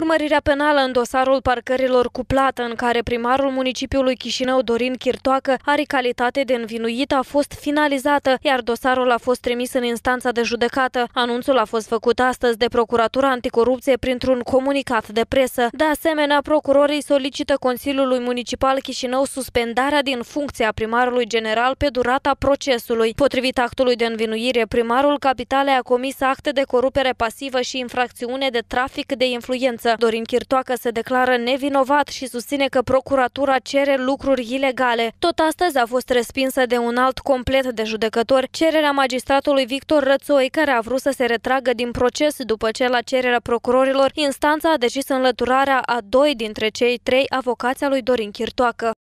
Urmărirea penală în dosarul parcărilor cu plată în care primarul municipiului Chișinău Dorin Chirtoacă are calitate de învinuit a fost finalizată, iar dosarul a fost trimis în instanța de judecată. Anunțul a fost făcut astăzi de Procuratura Anticorupție printr-un comunicat de presă. De asemenea, procurorii solicită Consiliului Municipal Chișinău suspendarea din funcția primarului general pe durata procesului. Potrivit actului de învinuire, primarul capitale a comis acte de corupere pasivă și infracțiune de trafic de influență instanță. Dorin Chirtoacă se declară nevinovat și susține că procuratura cere lucruri ilegale. Tot astăzi a fost respinsă de un alt complet de judecători cererea magistratului Victor Rățoi, care a vrut să se retragă din proces după ce la cererea procurorilor instanța a decis înlăturarea a doi dintre cei trei avocați a lui Dorin Chirtoacă.